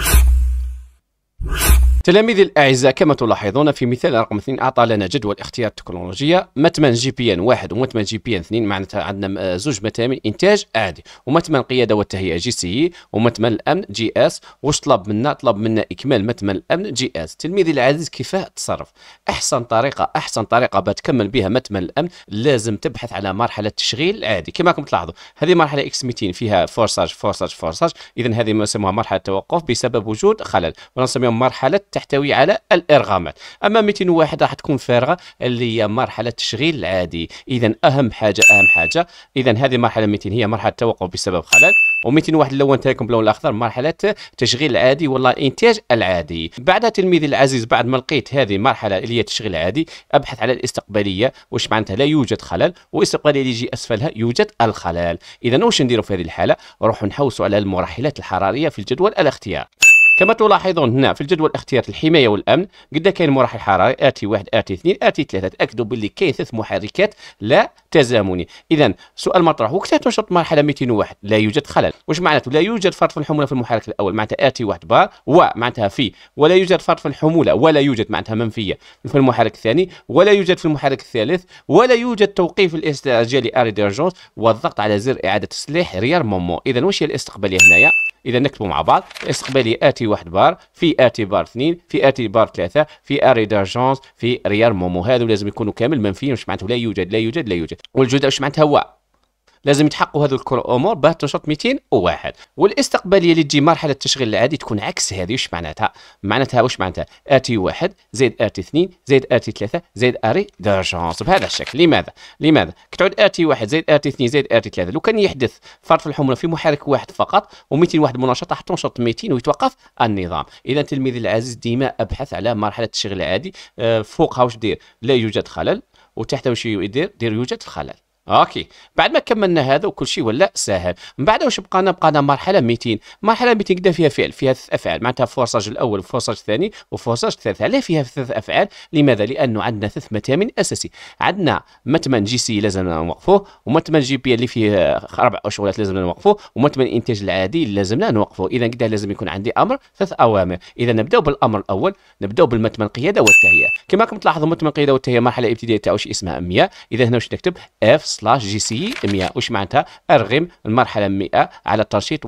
تلاميذي الاعزاء كما تلاحظون في مثال رقم 2 اعطى لنا جدول اختيار التكنولوجيا متمن جي بي ان 1 ومتمن جي بي ان 2 معناتها عندنا آه، زوج متامين انتاج عادي ومتمن قياده والتهيئه جي سي ومتمن الامن جي اس واش طلب منا طلب منا اكمال متمن الامن جي اس تلميذي العزيز كيفاه تصرف احسن طريقه احسن طريقه باش تكمل بها متمن الامن لازم تبحث على مرحله تشغيل عادي كما راكم تلاحظوا هذه مرحله اكس 200 فيها فورساج فورساج فورساج اذا هذه ما يسموها مرحله توقف بسبب وجود خلل ونسميها مرحلة تحتوي على الإرغامات أما 201 راح تكون فارغة اللي هي مرحلة تشغيل العادي إذا أهم حاجة أهم حاجة إذا هذه مرحلة 200 هي مرحلة توقف بسبب خلل و201 الأول لكم باللون الأخضر مرحلة تشغيل العادي والله الإنتاج العادي بعد تلميذي العزيز بعد ما لقيت هذه مرحلة اللي هي تشغيل عادي أبحث على الاستقبالية واش معناتها لا يوجد خلل واستقبالية اللي يجي أسفلها يوجد الخلل إذا واش نديروا في هذه الحالة نروحوا نحوسوا على المراحلات الحرارية في الجدول الاختيار كما تلاحظون هنا في الجدول اختيار الحمايه والامن قد كاين مراحل حراري اتي واحد اتي اثنين اتي ثلاثه تاكدوا باللي كاين ثلاث محركات لا تزامني اذا سؤال مطروح وقت تنشط مرحله 201 لا يوجد خلل واش معناته لا يوجد فرط في الحموله في المحرك الاول معناتها اتي واحد بار ومعناتها في ولا يوجد فرط في الحموله ولا يوجد معناتها منفيه في المحرك الثاني ولا يوجد في المحرك الثالث ولا يوجد توقيف الاستعجالي اري ديرجونس والضغط على زر اعاده تصليح ريال مومون اذا واش هي الاستقباليه هنايا اذا نكتبوا مع بعض استقبالي اتي واحد بار في اتي بار اثنين في اتي بار ثلاثه في اري دارجونس في ريال مومو هذو لازم يكونوا كامل منفيين واش معناته لا يوجد لا يوجد لا يوجد والجزء واش معناتها هو لازم يتحققوا هذو الامور باه تنشط 201 والاستقباليه اللي تجي مرحله التشغيل العادي تكون عكس هذه واش معناتها معناتها واش معناتها تي 1 زائد تي 2 زائد تي 3 زائد اري دارجونس بهذا الشكل لماذا لماذا كتعود تي 1 زائد تي 2 زائد تي 3 لو كان يحدث فرط في الحموله في محرك واحد فقط و201 مناشطه حتنشط 200 ويتوقف النظام اذا تلميذي العزيز ديما ابحث على مرحله التشغيل العادي آه، فوقها واش دير لا يوجد خلل وتحتها واش يدير دير يوجد خلل اوكي بعد ما كملنا هذا وكل شيء ولا ساهل من بعد واش بقانا بقانا مرحله 200 مرحله 200 كدا فيها فعل فيها ثلاث افعال معناتها فورساج الاول وفورساج الثاني وفورساج الثالث علاه فيها ثلاث افعال لماذا لانه عندنا ثلاث متامن اساسي عندنا متمن جي سي لازم نوقفوه ومتمن جي بي اللي فيه اربع شغلات لازم نوقفوه ومتمن الانتاج العادي اللي لازم نوقفوه اذا كدا لازم يكون عندي امر ثلاث اوامر اذا نبداو بالامر الاول نبداو بالمتمن القياده والتهيئه كما راكم تلاحظوا متمن القياده والتهيئه مرحله ابتدائيه تاعو اسمها 100 اذا هنا واش نكتب اف سلاش جي سي 100 واش معناتها ارغم المرحله 100 على الترشيط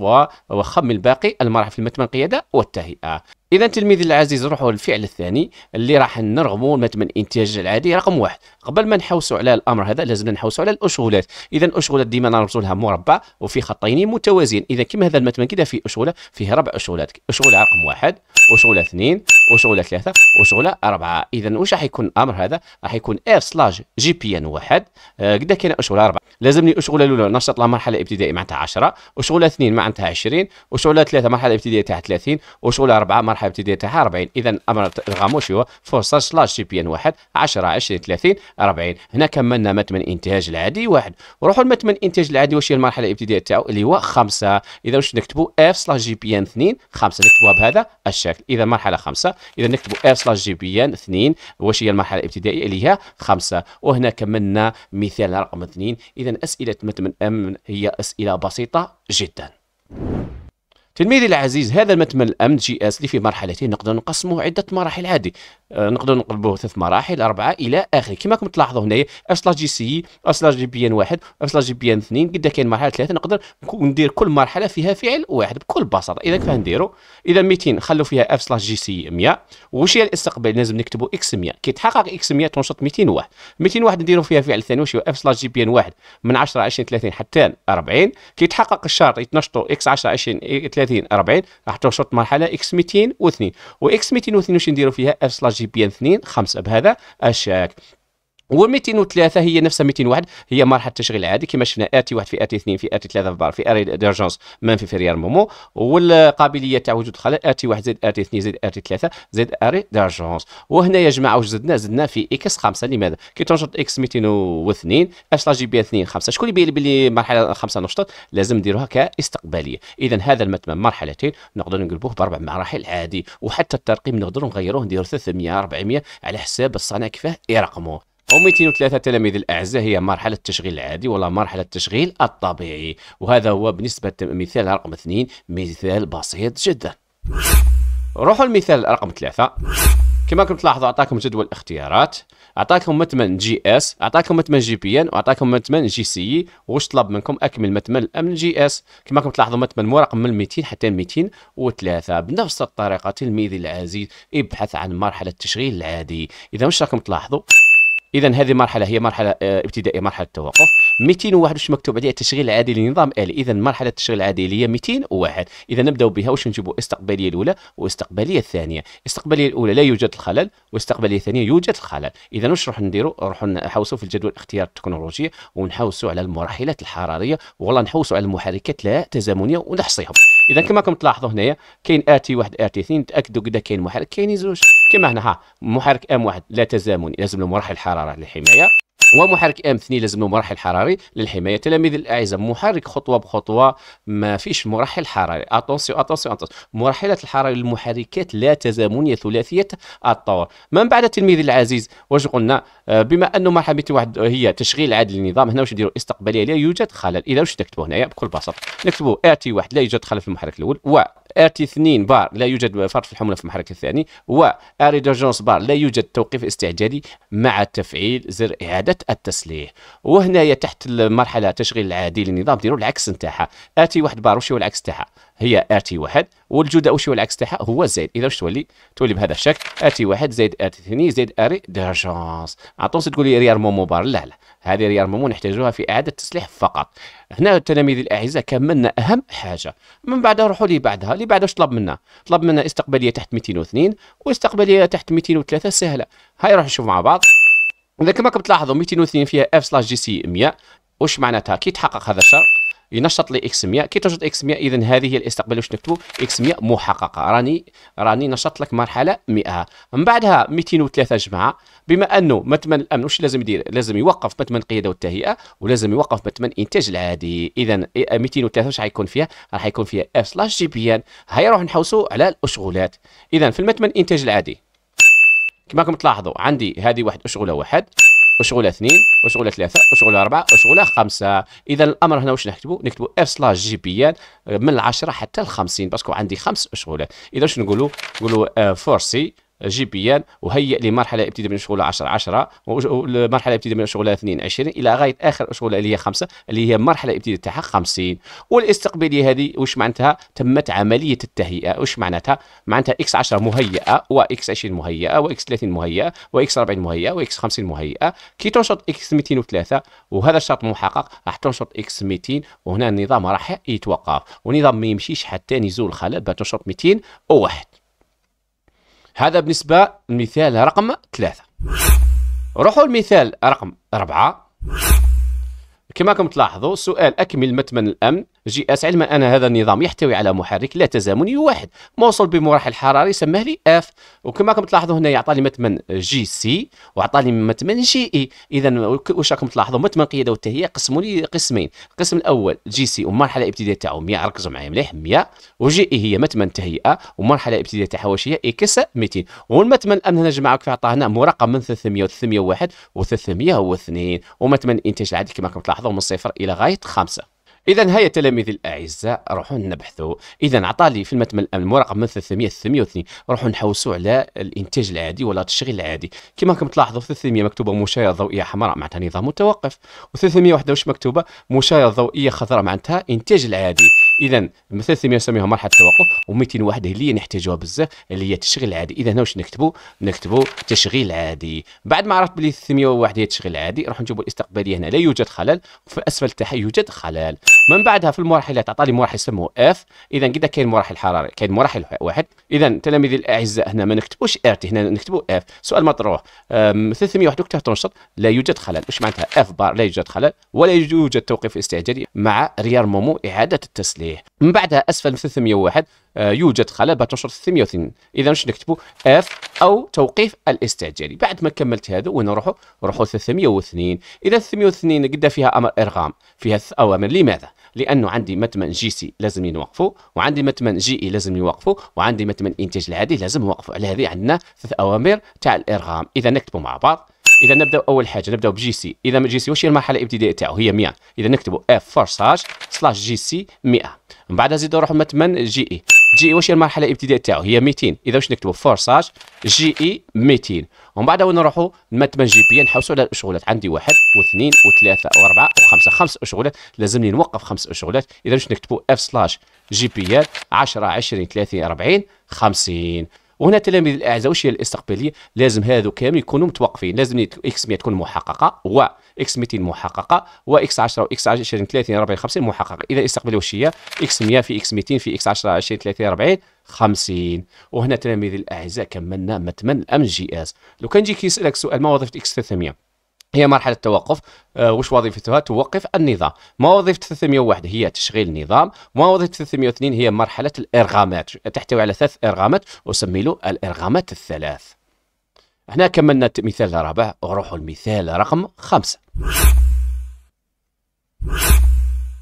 وخمم الباقي المراحل في متن القياده والتهيئه اذا تلميذي العزيز نروحوا للفعل الثاني اللي راح نرغموا مثلا من الانتاج العادي رقم واحد قبل ما نحوسوا على الامر هذا لازم نحوسوا على الاشغولات اذا الاشغولات ديما نربطوا لها مربع وفي خطين متوازيين اذا كما هذا المثمن كده في اشغوله فيه ربع اشغولات اشغوله رقم واحد اشغوله اثنين اشغوله ثلاثه اشغوله اربعه اذا واش راح يكون الامر هذا راح يكون اف سلاج جي بي ان واحد آه، قد آه كاين اشغوله اربعه لازمني اشغوله الاولى نشط لها مرحله ابتدائيه معناتها 10 اشغوله اثنين معناتها 20 اشغوله ثلاثه مرحله ابتدائيه تاع 30 اشغوله اربعه مرحله ابتدائيه تاعها 40 اذا امر الغاموش هو فرصه سلاش جي بي ان واحد 10 20 30 40 هنا كملنا متمن انتاج العادي واحد نروحوا لمتمن انتاج العادي واش هي المرحله الابتدائيه تاعو اللي هو 5 اذا واش نكتبوا اف سلاش جي بي ان 2 5 نكتبوها بهذا الشكل اذا مرحله 5 اذا نكتبوا اف سلاش جي بي ان 2 واش هي المرحله الابتدائيه اللي هي 5 وهنا كملنا مثال رقم 2 اذا اسئله متمن ام هي اسئله بسيطه جدا تلميذي العزيز هذا متم الامن جي اس اللي في مرحلتين نقدر نقسمه عده مراحل عادي آه، نقدروا نقلبوه ثلاث مراحل اربعه الى اخره كما راكم تلاحظوا هنايا اش سلاش جي سي اش سلاش جي بي ان واحد اش سلاش جي بي ان اثنين قد كاين مرحله ثلاثه نقدر ندير كل مرحله فيها فعل واحد بكل بساطه اذا كيفاه نديروا اذا 200 خلوا فيها اف سلاش جي سي 100 وش هي الاستقبال لازم نكتبوا اكس 100 كي تحقق اكس 100 تنشط 201 201 نديروا فيها فعل ثاني واش هو اف سلاش جي بي ان واحد من 10 20 30 حتى 40 كي تحقق الشرط يتنشطوا اكس 10 20 30 40 راح تنشط مرحله اكس 202 واكس 202 واش نديروا فيها اف سلاش جي جي بي ان 2 5 بهذا الشكل و203 هي نفسها 201 هي مرحله التشغيل العادي كما شفنا اتي واحد في اتي 2 في اتي 3 في بار في اري ديرجونس مان في فيريار مومو والقابليه تاع وجود خلل اتي واحد زائد اتي اثنين زائد اتي 3 زائد اري ديرجونس وهنا يا جماعه واش زدنا زدنا في اكس 5 لماذا كي تنشط اكس 202 اش لا جي بي 2 5 شكون يبين بلي مرحله 5 نشطت لازم نديروها كاستقباليه اذا هذا المتمم مرحلتين نقدر نقلبوه باربع مراحل عادي وحتى الترقيم نقدروا نغيروه نديروا 300 400 على حساب الصانع كيفاه يرقموه و203 تلاميذ الأعزاء هي مرحلة التشغيل العادي ولا مرحلة التشغيل الطبيعي وهذا هو بالنسبة مثال رقم اثنين مثال بسيط جدا روحوا المثال رقم ثلاثة كما كنت تلاحظوا عطاكم جدول اختيارات عطاكم متمن جي اس عطاكم متمن جي بي ان وعطاكم متمن جي سي واش طلب منكم اكمل متمن الامن جي اس كما راكم تلاحظوا متمن مرقم من 200 حتى 203 بنفس الطريقه تلميذي العزيز ابحث عن مرحله التشغيل العادي اذا واش راكم تلاحظوا اذا هذه مرحله هي مرحله آه، ابتدائيه مرحله توقف واش مكتوب عليها التشغيل العادي لنظام الي اذا مرحله التشغيل العادي اللي هي 201 اذا نبداو بها واش نجيبوا استقباليه الاولى واستقباليه الثانيه الاستقباليه الاولى لا يوجد الخلل والاستقباليه الثانيه يوجد الخلل اذا واش نروح نديروا نروح نحوسوا في الجدول الاختيار التكنولوجي ونحوسوا على المراحلات الحراريه والله نحوسوا على المحركات لا تزامنيه ونحصيهم اذا كما راكم تلاحظوا هنايا كاين ار تي 1 ار تي 2 تاكدوا قدا كاين محرك كاين زوج كما هنا ها محرك ام 1 لا تزامني لازم له مراحل حراره للحمايه ومحرك ام 2 لازم له مرحل حراري للحمايه تلاميذ الاعزاء محرك خطوه بخطوه ما فيش مرحل حراري اتونسيو اتونسيو اتونسيو مرحلات الحراره للمحركات لا تزامنيه ثلاثيه الطور من بعد تلميذ العزيز واش قلنا آه، بما انه مرحله 201 هي تشغيل عدل النظام هنا واش نديروا استقباليه لا يوجد خلل اذا واش نكتبوا هنايا بكل بساطه نكتبوا ار تي 1 لا يوجد خلل في المحرك الاول و ار تي 2 بار لا يوجد فرط في الحموله في المحرك الثاني و ار دورجونس بار لا يوجد توقيف استعجالي مع تفعيل زر اعاده التسليح وهنايا تحت المرحله تشغيل العادي للنظام ديروا العكس نتاعها ار تي 1 بار وش هو العكس نتاعها هي ار تي واحد والجوده وش هو العكس تاعها هو زائد اذا واش تولي تولي بهذا الشكل ار تي واحد زائد ار تي ثاني زائد ار ديرجونس عطوس تقول لي ريار مومو بار لا لا هذه ريار مومو نحتاجوها في اعاده التصليح فقط هنا التلاميذ الاعزاء كملنا اهم حاجه من بعدها روحوا لي بعدها اللي بعدها واش طلب منا طلب منا استقباليه تحت 202 واستقباليه تحت 203 سهله هاي نروح نشوف مع بعض اذا كما راكم تلاحظوا 202 فيها اف سلاش جي سي 100 واش معناتها كي تحقق هذا الشرط ينشط لي اكس 100 كي تنشط اكس 100 اذا هذه هي الاستقبال واش نكتبوا اكس 100 محققه راني راني نشط لك مرحله 100 من بعدها 203 جماعه بما انه متمن الامن واش لازم يدير لازم يوقف متمن القياده والتهيئه ولازم يوقف متمن الانتاج العادي اذا إيه، 203 واش غيكون فيها راح يكون فيها اف سلاش جي بي ان هيا نروح نحوسوا على الاشغولات اذا في المتمن الانتاج العادي كما راكم تلاحظوا عندي هذه واحد اشغله واحد وشغله اثنين وشغله ثلاثه وشغله اربعه وشغله خمسه اذا الامر هنا واش نكتبوا نكتبوا اف آه، سلاش جي بي ان من العشره حتى ل 50 باسكو عندي خمس شغلات اذا واش نقولوا نقولوا آه، فور سي جي بي ان وهيئ لمرحله ابتداء من الشغل 10 10 والمرحله ابتداء من الشغل 2 20 الى غايه اخر شغل اللي هي 5 اللي هي مرحله الابتدائيه تاعها 50 والاستقباليه هذه واش معناتها تمت عمليه التهيئه واش معناتها معناتها اكس 10 مهيئه واكس 20 مهيئه واكس 30 مهيئه واكس 40 مهيئه واكس 50 مهيئه كي تنشط اكس 203 وهذا الشرط محقق راح تنشط اكس 200 وهنا النظام راح يتوقف والنظام ما يمشيش حتى نزول الخلل باش تنشط 201 هذا بالنسبة المثال رقم ثلاثة روحوا المثال رقم أربعة كما كم تلاحظوا سؤال أكمل متمن الأمن جي اس علما ان هذا النظام يحتوي على محرك لا تزامني واحد موصول بمراحل حراري سماه لي اف وكما راكم تلاحظوا هنا يعطى لي متمن جي سي وعطى لي متمن جي اي e. اذا واش راكم تلاحظوا متمن قياده والتهيئه قسموا لي قسمين القسم الاول جي سي والمرحله الابتدائيه تاعو 100 ركزوا معايا مليح 100 وجي اي هي متمن تهيئه ومرحله ابتدائيه هي اكس e 200 والمتمن الامن هنا جمعوا كيف عطاه هنا مرقم من 300 و 301 و 302 ومتمن الانتاج العادي كما راكم تلاحظوا من صفر الى غايه خمسه اذا هيا تلاميذي الاعزاء روحوا نبحثوا اذا عطالي في الأمن المراقب من 300 802 روحوا نحوسوا على الانتاج العادي ولا التشغيل العادي كما راكم تلاحظوا 300 مكتوبه مشاية ضوئيه حمراء معناتها نظام متوقف و321 مكتوبه مشاية ضوئيه خضراء معناتها انتاج العادي اذا مثلا نسميها مرحله التوقف و 201 وحده اللي نحتاجوها بزاف اللي هي تشغيل عادي اذا هنا واش نكتبوا نكتبوا تشغيل عادي بعد ما عرفت بلي 301 هي تشغيل عادي راح نجيبوا الاستقباليه هنا لا يوجد خلل وفي الاسفل تاعها يوجد خلل من بعدها في المراحلات عطاني مراحل سموه اف اذا كذا كاين مراحل حراري كاين مراحل واحد اذا تلاميذي الاعزاء هنا ما نكتبوش ار تي هنا نكتبوا اف سؤال مطروح 301 تنشط لا يوجد خلل واش معناتها اف بار لا يوجد خلل ولا يوجد توقيف استعجالي مع ريار مومو اعاده التسليم عليه من بعدها اسفل 301 آه، يوجد خلا بتنشر 302 اذا واش نكتبوا اف او توقيف الاستعجالي بعد ما كملت هذا وين نروحوا نروحوا 302 اذا 302 قد فيها امر ارغام فيها اوامر لماذا لانه عندي متمن جي سي لازم يوقفوا وعندي متمن جي اي e لازم يوقفوا وعندي متمن انتاج العادي لازم يوقفوا على هذه عندنا ثلاث اوامر تاع الارغام اذا نكتبوا مع بعض اذا نبدا اول حاجه نبدا بجي سي اذا جي سي واش هي المرحله الابتدائيه تاعو هي 100 اذا نكتبوا اف فورساج سلاش جي سي 100 من بعد نزيدوا نروحوا مثلا جي اي جي اي واش هي المرحله الابتدائيه تاعو هي 200 اذا واش نكتبوا فورساج جي اي 200 ومن بعد نروحوا مثلا جي بي نحوسوا على الاشغالات عندي واحد واثنين وثلاثه واربعه وخمسه خمس اشغالات لازمني نوقف خمس اشغالات اذا واش نكتبوا اف سلاش جي بي 10 20 30 40 50 وهنا التلاميذ الاعزاء واش هي الاستقباليه لازم هذو كامل يكونوا متوقفين لازم اكس 100 تكون محققه و اكس 200 محققه و اكس 10 و اكس 20 30 40 50 محققه اذا الاستقباليه واش هي اكس 100 في اكس 200 في اكس 10 20 30 40 50 وهنا التلاميذ الاعزاء كملنا متمن الام جي اس لو كان يجيك يسالك سؤال ما وظيفه اكس 300 هي مرحلة توقف أه وش وظيفتها توقف النظام ما وظيفة 301 هي تشغيل النظام ما وظيفة 302 هي مرحلة الإرغامات تحتوي على ثلاث إرغامات وسمي له الإرغامات الثلاث احنا كملنا مثال رابع وروحوا المثال رقم خمسة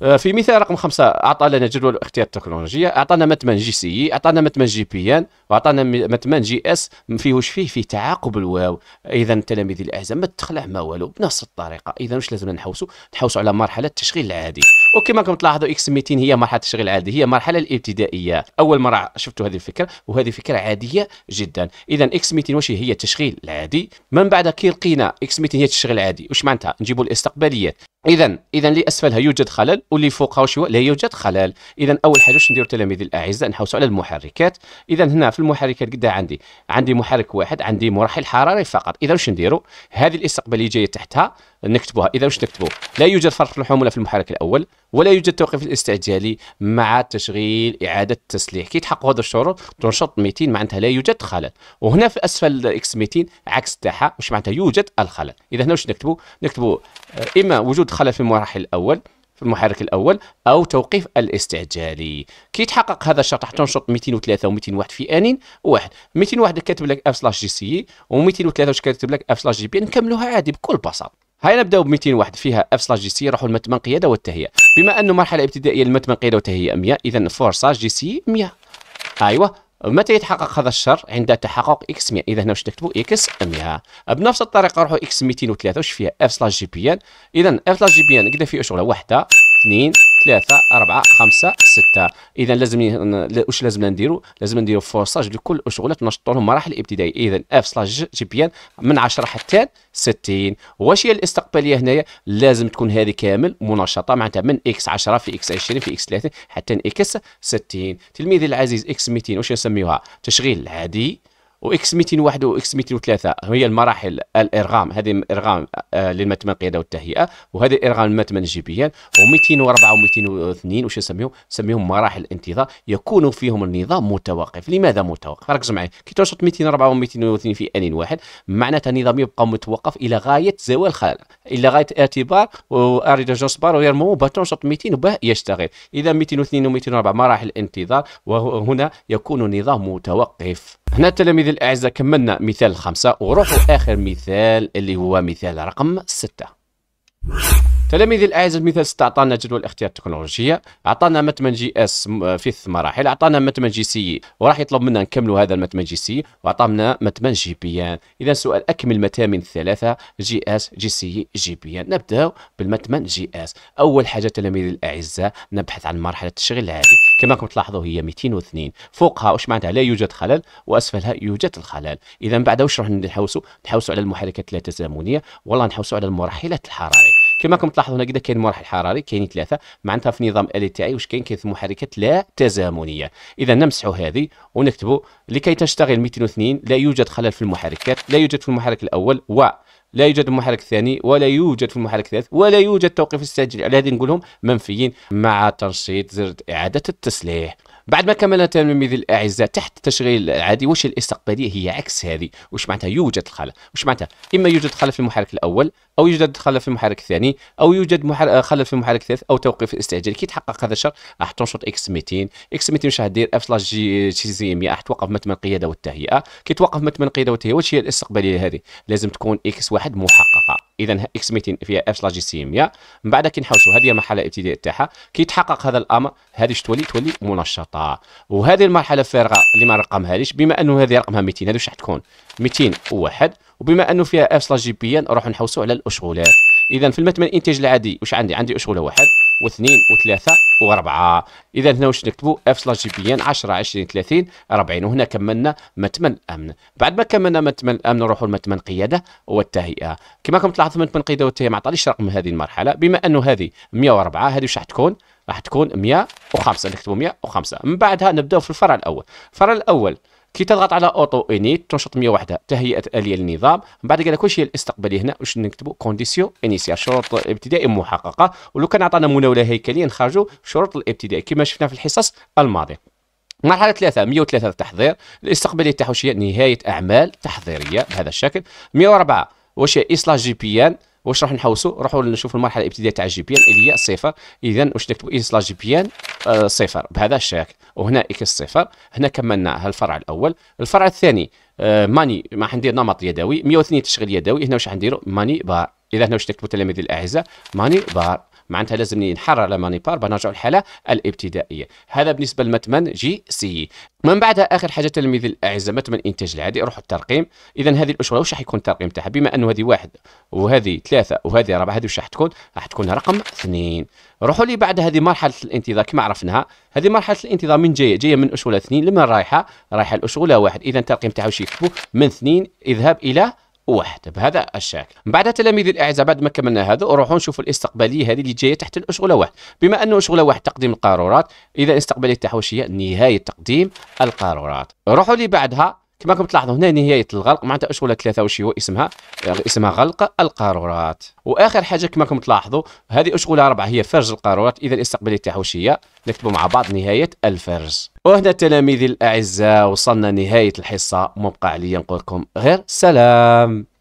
آه، في مثال رقم خمسة أعطى لنا جدول الاختيار التكنولوجية أعطانا متمن جي سي إي أعطانا متمن جي بي إن وأعطانا متمن جي إس فيه وش فيه فيه تعاقب الواو إذا تلاميذ الأعزاء ما تخلع ما والو بنفس الطريقة إذا واش لازم نحوسوا نحوسوا على مرحلة التشغيل العادي وكما راكم تلاحظوا اكس 200 هي مرحله تشغيل عادي هي مرحله الابتدائيه اول مره شفتوا هذه الفكره وهذه فكره عاديه جدا اذا اكس 200 واش هي التشغيل العادي من بعد كي لقينا اكس 200 هي التشغيل العادي واش معناتها نجيبوا الاستقباليات اذا اذا اللي اسفلها يوجد خلل واللي فوقها واش لا يوجد خلل اذا اول حاجه واش نديروا تلاميذ الاعزاء نحوسوا على المحركات اذا هنا في المحركات قد عندي عندي محرك واحد عندي مرحل حراري فقط اذا واش نديروا هذه الاستقباليه جايه تحتها نكتبوها اذا واش نكتبوا لا يوجد فرق في الحموله في المحرك الاول ولا يوجد توقيف الاستعجالي مع تشغيل اعاده التسليح كي تحقق هذا الشروط تنشط 200 معناتها لا يوجد خلل وهنا في اسفل اكس 200 عكس تاعها واش معناتها يوجد الخلل اذا هنا واش نكتبوا نكتبوا آه، اما وجود خلل في المراحل الاول في المحرك الاول او توقيف الاستعجالي كي تحقق هذا الشرط حتى 203 و201 في ان واحد 201 كاتب لك اف سلاش جي سي و203 واش كاتب لك اف سلاش جي بي نكملوها عادي بكل بساطه هاي نبدا ب 201 فيها اف سلاش جي سي راحوا لمتمن قياده والتهيئه بما انه مرحله ابتدائيه لمتمن قياده والتهيئه 100 اذا فور سلاش جي سي 100 ايوه متى يتحقق هذا الشر عند تحقق اكس 100 اذا هنا واش تكتبوا اكس 100 بنفس الطريقه نروحوا اكس 203 واش فيها اف سلاش جي بي ان اذا اف سلاش جي بي ان نقدر فيه شغله واحده اثنين 3 4 5 6 إذا لازم واش لازم نديرو لازم نديرو فورساج لكل الشغلات نشطوا لهم مراحل الابتدائيه إذا اف سلاش جي بيان من 10 حتى 60 واش هي الاستقبالية هنايا لازم تكون هذه كامل منشطة معناتها من اكس 10 في اكس 20 في اكس 30 حتى اكس 60 تلميذي العزيز اكس 200 واش نسميوها تشغيل عادي واكس 201 واكس 203 هي المراحل الارغام هذه ارغام آه، للمتم القياده والتهيئه وهذه الارغام المتمن جيبيا و204 و202 وش نسميهم نسميهم مراحل الانتظار يكون فيهم النظام متوقف لماذا متوقف ركز معي كي توصل 204 و202 في ان واحد معناتها النظام يبقى متوقف الى غايه زوال الخلل الى غايه اعتبار اريد جوسبار ويرمو باتون شط 200 وباه يشتغل اذا 202 و204 مراحل الانتظار وهنا يكون النظام متوقف هنا التلاميذ الأعزاء كملنا مثال خمسة وروحوا آخر مثال اللي هو مثال رقم ستة تلاميذ الأعزاء مثال ستة عطانا جدول الاختيار التكنولوجية عطانا متمن جي اس في ثلاث مراحل عطانا متمن جي سي وراح يطلب منا نكملوا هذا المتمن جي سي وعطانا متمن جي بي ان إذا سؤال أكمل متامن الثلاثة جي اس جي سي جي بي ان نبدأ بالمتمن جي اس أول حاجة تلاميذ الأعزاء نبحث عن مرحلة التشغيل العادي كما راكم تلاحظوا هي 202 فوقها واش معناتها لا يوجد خلل واسفلها يوجد الخلل اذا بعد واش راح نحوسوا نحوسوا على المحركات التزامنيه والله نحوسوا على المرحلات الحراري كما راكم تلاحظوا هنا كذا كاين مرحل حراري كاين ثلاثه معناتها في ال تي تاعي واش كاين كاين محركات لا تزامنيه اذا نمسحوا هذه ونكتبوا لكي تشتغل 202 لا يوجد خلل في المحركات لا يوجد في المحرك الاول و لا يوجد محرك ثاني ولا يوجد في المحرك الثالث ولا يوجد توقيف السجل على هذه نقولهم منفيين مع تنشيط زر إعادة التسليح بعد ما كملنا تلميذ الاعزاء تحت التشغيل العادي واش الاستقباليه هي عكس هذه واش معناتها يوجد الخلل واش معناتها اما يوجد خلل في المحرك الاول او يوجد خلل في المحرك الثاني او يوجد آه، خلل في المحرك الثالث او توقيف الاستعجال كي تحقق هذا الشرط راح تنشط اكس 200 اكس 200 واش راح دير اف سلاش آه، جي زي 100 راح توقف متمن القياده والتهيئه كي توقف متمن القياده والتهيئه واش هي الاستقباليه هذه لازم تكون اكس واحد محققه اذا اكس 200 فيها اف سلاش جي سي 100 من بعد كي نحوسوا هذه المرحله الابتدائيه تاعها كي تحقق هذا الامر هذه تولي تولي منشطه وهذه المرحله الفارغه اللي ما رقمهاش بما انه هذه رقمها 200 هذه واش راح تكون 201 وبما انه فيها اف سلاش جي بي ان نروح نحوسوا على الاشغولات اذا في المثمن الانتاج العادي واش عندي عندي اشغوله واحد واثنين وثلاثه واربعه اذا هنا واش نكتبوا اف سلاش جي بي ان 10 20 30 40 وهنا كملنا متمن الامن بعد ما كملنا متمن الامن نروحوا لمتمن القياده والتهيئه كما راكم تلاحظوا متمن القياده والتهيئه ما عطانيش رقم هذه المرحله بما انه هذه 104 هذه واش راح تكون راح تكون 105 نكتبوا 105 من بعدها نبداو في الفرع الاول الفرع الاول كي تضغط على اوتو انيت تنشط 101 تهيئه اليه للنظام من بعد قال هي الاستقبالي هنا واش نكتبوا كونديسيون انيسيال شروط ابتدائي محققه ولو كان عطانا مناوله هيكليه نخرجوا شروط الابتدائي كما شفنا في الحصص الماضيه مرحلة ثلاثة 103 التحضير الاستقبالية تاعو نهاية أعمال تحضيرية بهذا الشكل 104 واش هي إصلاح جي بي ان واش راح نحوسوا روحوا نشوفوا المرحله الابتدائيه تاع الجي بي ان اللي هي صفر اذا واش نكتبوا ان سلاش جي بي ان آه، صفر بهذا الشكل وهنا اكس صفر هنا كملنا الفرع الاول الفرع الثاني آه ماني ما حندير نمط يدوي 102 تشغيل يدوي هنا واش حنديروا ماني بار اذا هنا واش نكتبوا تلاميذي الاعزاء ماني بار معناتها لازم نحرر لمانيبار باش نرجعوا الحاله الابتدائيه هذا بالنسبه لمتمن جي سي من بعدها اخر حاجه تلميذ الاعزاء متمن الانتاج العادي روحوا الترقيم اذا هذه الأشهر واش راح يكون الترقيم تاعها بما انه هذه واحد وهذه ثلاثه وهذه اربعه هذه واش راح تكون راح تكون رقم اثنين روحوا لي بعد هذه مرحله الانتظار كما عرفناها هذه مرحله الانتظار من جايه جايه من اشوله اثنين لما رايحه رايحه الاشوله واحد اذا الترقيم تاعها واش يكتبوا من اثنين اذهب الى واحد بهذا الشكل بعد تلاميذ الاعزاء بعد ما كملنا هذا نروحوا نشوفوا الاستقباليه هذه اللي جايه تحت الاشغله واحد بما انه اشغله واحد تقديم القارورات اذا الاستقباليه التحويشيه نهايه تقديم القارورات نروحوا اللي بعدها كما راكم تلاحظوا هنا نهايه الغلق معناتها اشغله ثلاثه وش هو اسمها يعني اسمها غلق القارورات واخر حاجه كما راكم تلاحظوا هذه اشغله اربعه هي فرز القارورات اذا الاستقبال تاعها وش هي نكتبوا مع بعض نهايه الفرز وهنا تلاميذي الاعزاء وصلنا نهايه الحصه مبقى عليا نقول لكم غير سلام